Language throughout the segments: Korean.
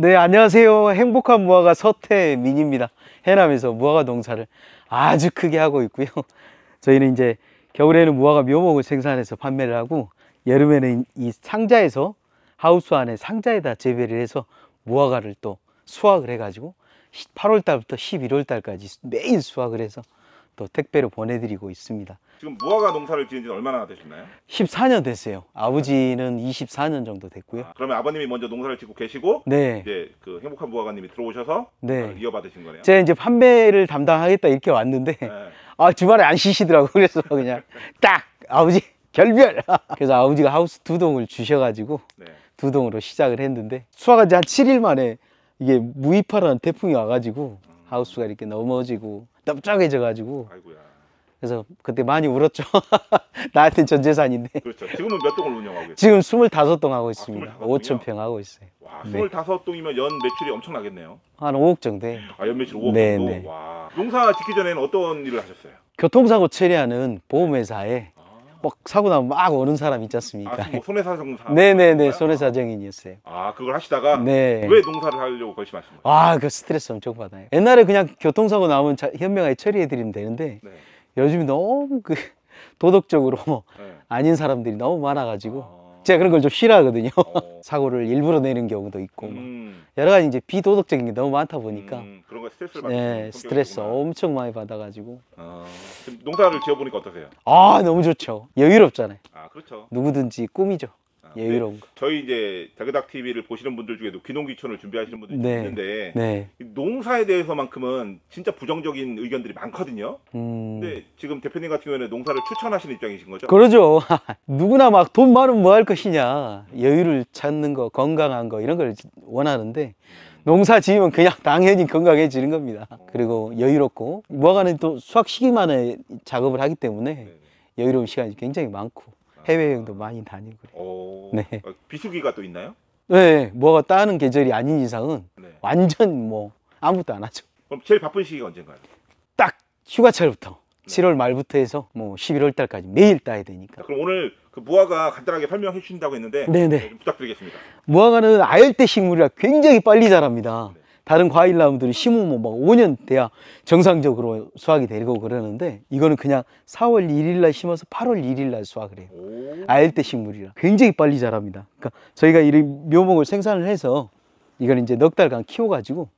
네 안녕하세요 행복한 무화과 서태민입니다 해남에서 무화과 농사를 아주 크게 하고 있고요 저희는 이제 겨울에는 무화과 묘목을 생산해서 판매를 하고 여름에는 이 상자에서 하우스 안에 상자에다 재배를 해서 무화과를 또 수확을 해 가지고 8월 달부터 11월 달까지 매일 수확을 해서 또 택배로 보내드리고 있습니다. 지금 무화과 농사를 지은 지 얼마나 되셨나요? 14년 됐어요. 아버지는 24년 정도 됐고요. 아, 그러면 아버님이 먼저 농사를 짓고 계시고 네. 이제 그 행복한 무화과님이 들어오셔서 네. 아, 이어받으신 거네요. 제가 이제 판매를 담당하겠다 이렇게 왔는데 네. 아 주말에 안 쉬시더라고 그래서 그냥 딱 아버지 결별. 그래서 아버지가 하우스 두 동을 주셔가지고 네. 두 동으로 시작을 했는데 수확한 지한 7일 만에 이게 무이파라는 태풍이 와가지고 하우스가 이렇게 넘어지고 넓적해져가지고 그래서 그때 많이 울었죠. 나한테 전 재산인데. 그렇죠. 지금은 몇 동을 운영하고 계세요? 지금 25동 하고 아, 있습니다. 25천평 하고 있어요. 와, 네. 25동이면 연 매출이 엄청나겠네요. 한 5억 정도. 해 아, 연 매출 5억 네, 정도? 네. 와. 농사 짓기 전에는 어떤 일을 하셨어요? 교통사고 처리하는 보험회사에 막 사고 나면 막 오는 사람 있지 아, 않습니까? 아, 뭐 손해사정 사 네네네 손해사정인이었어요. 아 그걸 하시다가 네. 왜 농사를 하려고 결심하신 거예요? 아그 스트레스 엄청 받아요. 옛날에 그냥 교통사고 나면 자, 현명하게 처리해 드리면 되는데 네. 요즘이 너무 그 도덕적으로 뭐 네. 아닌 사람들이 너무 많아가지고 아. 제가 그런 걸 좀 싫어하거든요 어. 사고를 일부러 내는 경우도 있고 뭐. 음. 여러 가지 이제 비도덕적인 게 너무 많다 보니까 음, 그런 거 스트레스를 받는 네, 스트레스 엄청 많이 받아가지고 아, 농사를 지어보니까 어떠세요? 아 너무 좋죠 여유롭잖아요 아 그렇죠 누구든지 꿈이죠 아, 예의로운 거. 저희 이제 자그닥 TV를 보시는 분들 중에도 귀농귀촌을 준비하시는 분들이 네. 있는데 네. 농사에 대해서만큼은 진짜 부정적인 의견들이 많거든요. 음. 근데 지금 대표님 같은 경우에는 농사를 추천하시는 입장이신 거죠? 그러죠. 누구나 막 돈 많으면 뭐할 것이냐 여유를 찾는 거, 건강한 거 이런 걸 원하는데 농사 지으면 그냥 당연히 건강해지는 겁니다. 어. 그리고 여유롭고 무화과는 또 수확 시기만의 작업을 하기 때문에 네. 여유로운 시간이 굉장히 많고 그러니까. 해외여행도 많이 다니고 그래요. 오, 네. 아, 비수기가 또 있나요? 네, 뭐가 따는 계절이 아닌 이상은 네. 완전 뭐 아무것도 안 하죠. 그럼 제일 바쁜 시기가 언젠가요? 딱 휴가철부터 네. 7월 말부터 해서 뭐 11월 달까지 매일 따야 되니까. 그럼 오늘 그 무화과 간단하게 설명해 주신다고 했는데 네네. 네. 좀 부탁드리겠습니다. 무화과는 아열대 식물이라 굉장히 빨리 자랍니다. 네. 다른 과일 나무들이 심으면 뭐 막 5년 돼야 정상적으로 수확이 되고 그러는데 이거는 그냥 4월 1일 날 심어서 8월 1일 날 수확을 해요 알열 식물이라 굉장히 빨리 자랍니다 그러니까 저희가 이런 묘목을 생산을 해서 이걸 이제 넉 달간 키워가지고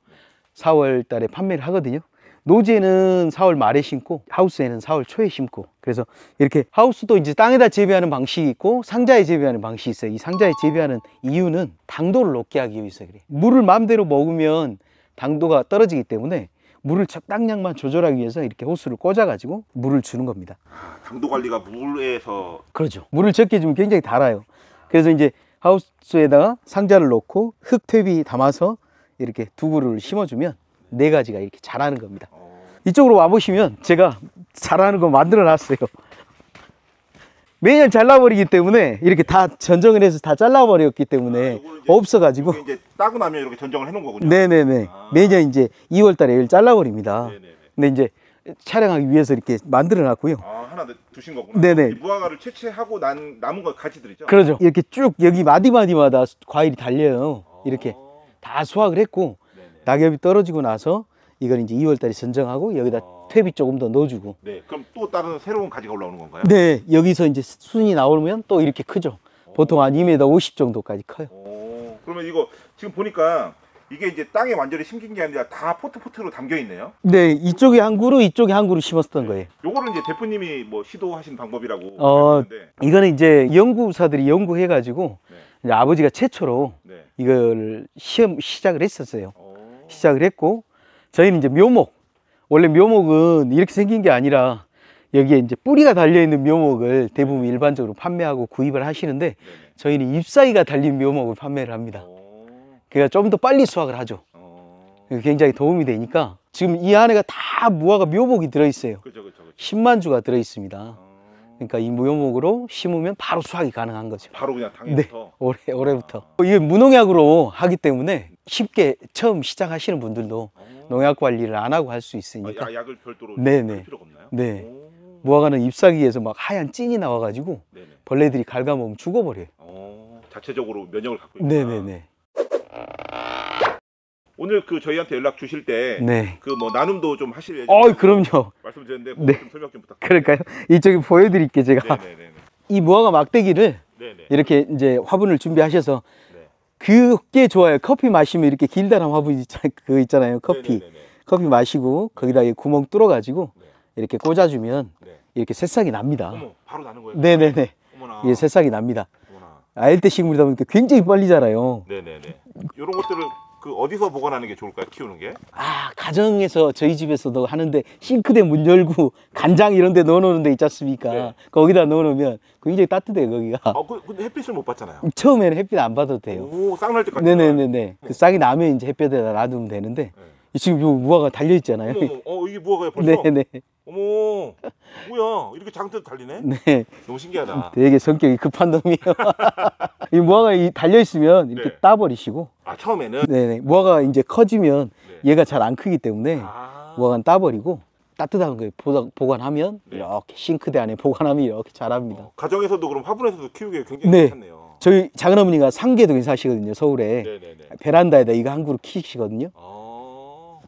4월 달에 판매를 하거든요 노지에는 4월 말에 심고 하우스에는 4월 초에 심고 그래서 이렇게 하우스도 이제 땅에다 재배하는 방식이 있고 상자에 재배하는 방식이 있어요 이 상자에 재배하는 이유는 당도를 높게 하기 위해서 그래 물을 마음대로 먹으면 당도가 떨어지기 때문에 물을 적당량만 조절하기 위해서 이렇게 호스를 꽂아가지고 물을 주는 겁니다 당도 관리가 물에서 그렇죠 물을 적게 주면 굉장히 달아요 그래서 이제 하우스에다가 상자를 놓고 흙퇴비 담아서 이렇게 두부를 심어주면 네 가지가 이렇게 자라는 겁니다 어. 이쪽으로 와보시면 제가 자라는 거 만들어 놨어요 매년 잘라버리기 때문에 이렇게 다 전정을 해서 다 잘라버렸기 때문에 아, 없어가지고 이제 따고 나면 이렇게 전정을 해놓은 거군요 네네네 아. 매년 이제 2월달에 이걸 잘라버립니다 네네네. 근데 이제 촬영하기 위해서 이렇게 만들어 놨고요 아 하나 두신 거구나 네네 무화과를 채취하고 난 남은 걸 같이 들있죠 그러죠 아. 이렇게 쭉 여기 마디마디마다 과일이 달려요 아. 이렇게 다 수확을 했고 낙엽이 떨어지고 나서 이걸 이제 2월달에 선정하고 여기다 아... 퇴비 조금 더 넣어주고 네 그럼 또 다른 새로운 가지가 올라오는 건가요? 네 여기서 이제 순이 나오면 또 이렇게 크죠 어. 보통 한 2m 50 정도까지 커요 오... 어, 그러면 이거 지금 보니까 이게 이제 땅에 완전히 심긴 게 아니라 다 포트포트로 담겨 있네요 네 이쪽에 한 그루 이쪽에 한 그루 심었던 네. 거예요 요거를 이제 대표님이 뭐 시도하신 방법이라고 어 이거는 이제 연구사들이 연구해 가지고 네. 아버지가 최초로 네. 이걸 시험 시작을 했었어요 오... 어. 시작을 했고 저희는 이제 묘목 원래 묘목은 이렇게 생긴 게 아니라 여기에 이제 뿌리가 달려있는 묘목을 대부분 일반적으로 판매하고 구입을 하시는데 저희는 잎사귀가 달린 묘목을 판매를 합니다 그러니까 좀더 빨리 수확을 하죠 굉장히 도움이 되니까 지금 이 안에가 다 무화과 묘목이 들어있어요 그 10만 주가 들어있습니다 그러니까 이 무효목으로 심으면 바로 수확이 가능한 거죠 바로 그냥 당일부터? 네, 올해, 올해부터 이게 무농약으로 하기 때문에 쉽게 처음 시작하시는 분들도 어. 농약 관리를 안 하고 할 수 있으니까 아, 약을 별도로 네네. 할 네. 필요가 없나요? 네. 무화과는 잎사귀에서 막 하얀 찐이 나와가지고 네네. 네. 벌레들이 갉아먹으면 죽어버려요. 오. 어, 자체적으로 면역을 갖고 있구나. 네네네. 네, 오늘 그 저희한테 연락 주실 때 네. 그뭐 나눔도 좀 하실 예정. 어, 그럼요. 말씀드렸는데 뭐 네. 좀 설명 좀부탁 그럴까요? 이쪽에 보여드릴게 제가 네네네. 이 무화과 막대기를 네네. 이렇게 이제 화분을 준비하셔서 그게 좋아요. 커피 마시면 이렇게 길다란 화분 있잖아요. 그 있잖아요. 커피. 네네네. 네, 네, 네. 커피 마시고 거기다 구멍 뚫어가지고 네. 이렇게 꽂아주면 네. 이렇게 새싹이 납니다. 어머, 바로 나는 거예요? 네네네. 어머나. 예, 새싹이 납니다. 어머나. 아일 때 식물이다 보니까 굉장히 빨리 자라요. 네네네. 이런 것들을 그 어디서 보관하는 게 좋을까요? 키우는 게? 아 가정에서 저희 집에서도 하는데 싱크대 문 열고 간장 이런 데 넣어놓는 데 있지 않습니까? 네. 거기다 넣어놓으면 굉장히 따뜻해요 거기가 아 그, 근데 햇빛을 못 받잖아요 처음에는 햇빛 안 받아도 돼요 오쌍날 때까지 네네네네 네. 그싹이 나면 이제 햇볕에다 놔두면 되는데 네. 지금 요무화과 달려 있잖아요. 어머, 어 이게 무화가야 벌써. 네네. 네. 어머, 뭐야 이렇게 장대로 달리네. 네. 너무 신기하다. 되게 성격이 급한 놈이에요. 이 무화가 이 달려 있으면 이렇게 네. 따버리시고. 아 처음에는. 네네. 무화가 이제 커지면 네. 얘가 잘 안 크기 때문에 아 무화과는 따버리고. 따뜻한 거에 보관하면 네. 이렇게 싱크대 안에 보관하면 이렇게 자랍니다. 어, 가정에서도 그럼 화분에서도 키우기 굉장히 네. 괜찮네요. 저희 작은 어머니가 상계동에 사시거든요, 서울에. 네네네. 네, 네. 베란다에다 이거 한 그루 키시거든요. 아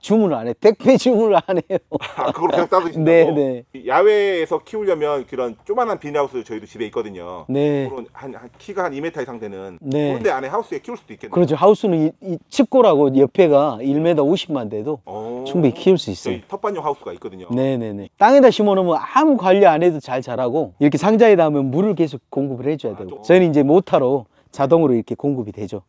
주문을 안 해. 1배 주문을 안 해요. 아, 그걸 그냥 따드신다고? 네, 네. 야외에서 키우려면 그런 조만한 비닐하우스 저희도 집에 있거든요. 네. 그런 한, 한 키가 한 2m 이상 되는 네. 그런 데 안에 하우스에 키울 수도 있겠네요. 그렇죠. 하우스는 이, 이칩고라고 옆에가 1m 50만 돼도 오. 어. 충분히 키울 수 있어요. 텃밭용 하우스가 있거든요. 네, 네, 네. 땅에다 심어 놓으면 아무 관리 안 해도 잘 자라고 이렇게 상자에다 으면 물을 계속 공급을 해 줘야 아, 되고. 아, 저는 희 이제 모터로 자동으로 이렇게 공급이 되죠.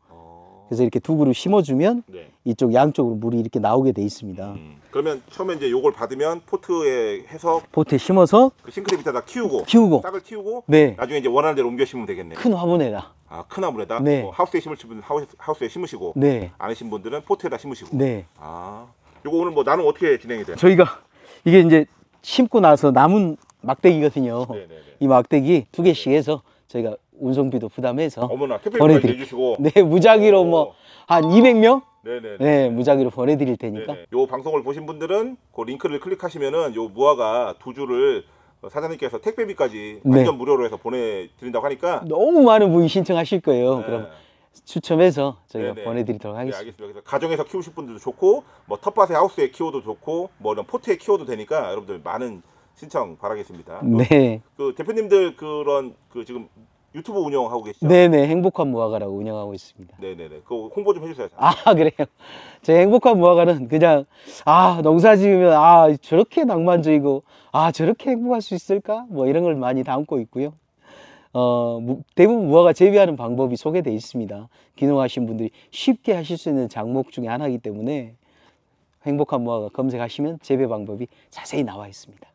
그래서 이렇게 두부를 심어주면 네. 이쪽 양쪽으로 물이 이렇게 나오게 돼 있습니다. 음. 그러면 처음에 이제 요걸 받으면 포트에 해서 포트에 심어서 그 싱크대 밑에다 키우고 키우고 싹을 키우고 네. 나중에 이제 원하는 대로 옮겨 심으면 되겠네요. 큰 화분에다 아, 큰화분에다 네. 뭐 하우스에 심을 분 하우스, 하우스에 심으시고 네. 안 하신 분들은 포트에다 심으시고 네. 아 요거 오늘 뭐나는 어떻게 진행이 돼요? 저희가 이게 이제 심고 나서 남은 막대기거든요. 네네네. 네. 이 막대기 두 개씩 해서 저희가 운송비도 부담해서 어머나 택배비까지 내주시고 네 무작위로 뭐 한 200명 네네 네. 무작위로 보내드릴 테니까 네네. 요 방송을 보신 분들은 그 링크를 클릭하시면은 요 무화과 두 줄을 사장님께서 택배비까지 네. 완전 무료로 해서 보내드린다고 하니까 너무 많은 분이 신청하실 거예요. 네. 그럼 추첨해서 저희가 네네. 보내드리도록 네, 하겠습니다. 알겠습니다. 가정에서 키우실 분들도 좋고 뭐 텃밭에 하우스에 키워도 좋고 뭐 이런 포트에 키워도 되니까 여러분들 많은 신청 바라겠습니다. 네, 그 대표님들 그런 그 지금 유튜브 운영하고 계시죠? 네네 행복한 무화과라고 운영하고 있습니다. 네네네. 그 홍보 좀 해주세요. 아 그래요? 제 행복한 무화과는 그냥 아 농사 지으면 아 저렇게 낭만적이고 아 저렇게 행복할 수 있을까? 뭐 이런 걸 많이 담고 있고요. 어, 대부분 무화과 재배하는 방법이 소개되어 있습니다. 기농하신 분들이 쉽게 하실 수 있는 장목 중에 하나이기 때문에 행복한 무화과 검색하시면 재배 방법이 자세히 나와 있습니다.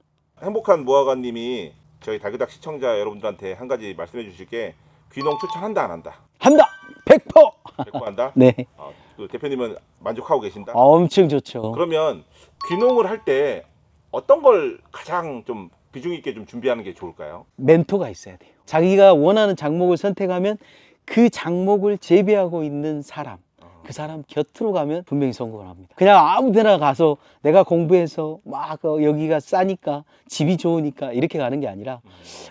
행복한 무화과님이 저희 다그닥 시청자 여러분들한테 한 가지 말씀해 주실 게 귀농 추천한다 안 한다? 한다! 100%! 100% 한다? 네. 어, 그 대표님은 만족하고 계신다? 아, 엄청 좋죠. 그러면 귀농을 할 때 어떤 걸 가장 좀 비중 있게 좀 준비하는 게 좋을까요? 멘토가 있어야 돼요. 자기가 원하는 작목을 선택하면 그 작목을 재배하고 있는 사람 그 사람 곁으로 가면 분명히 성공을 합니다 그냥 아무 데나 가서 내가 공부해서 막 여기가 싸니까 집이 좋으니까 이렇게 가는 게 아니라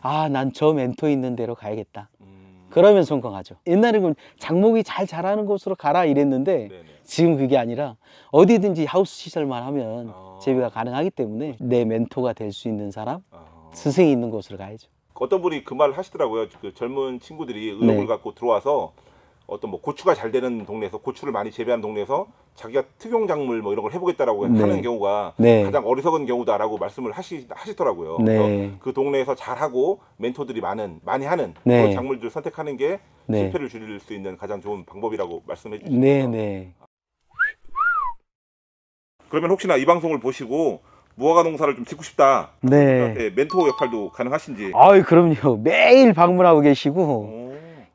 아 난 저 멘토 있는 데로 가야겠다 음. 그러면 성공하죠 옛날에는 장목이 잘 자라는 곳으로 가라 이랬는데 네네. 지금 그게 아니라 어디든지 하우스 시설만 하면 재배가 아. 가능하기 때문에 내 멘토가 될 수 있는 사람 어... 스승이 있는 곳으로 가야죠 어떤 분이 그 말을 하시더라고요 그 젊은 친구들이 의욕을 네. 갖고 들어와서 어떤 뭐 고추가 잘 되는 동네에서 고추를 많이 재배한 동네에서 자기가 특용 작물 뭐 이런 걸 해보겠다라고 네. 하는 경우가 네. 가장 어리석은 경우다라고 말씀을 하시 하시더라고요. 네. 그 동네에서 잘하고 멘토들이 많은 많이 하는 네. 그런 작물들 선택하는 게 네. 실패를 줄일 수 있는 가장 좋은 방법이라고 말씀해 주시죠. 네, 네. 그러면 혹시나 이 방송을 보시고 무화과 농사를 좀 짓고 싶다. 네. 멘토 역할도 가능하신지. 아유 그럼요. 매일 방문하고 계시고. 오. 어.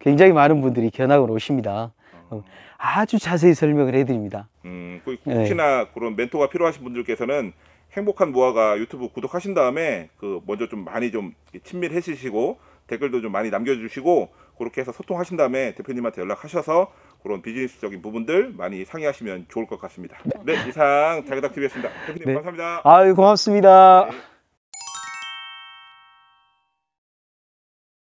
굉장히 많은 분들이 견학을 오십니다. 어. 어, 아주 자세히 설명을 해드립니다. 음, 그 네. 혹시나 네. 그런 멘토가 필요하신 분들께서는 행복한 무화과 유튜브 구독하신 다음에 그 먼저 좀 많이 좀 친밀해지시고 댓글도 좀 많이 남겨주시고 그렇게 해서 소통하신 다음에 대표님한테 연락하셔서 그런 비즈니스적인 부분들 많이 상의하시면 좋을 것 같습니다. 네, 네 이상 자기닥 TV였습니다. 대표님 네. 감사합니다. 아유 고맙습니다. 네.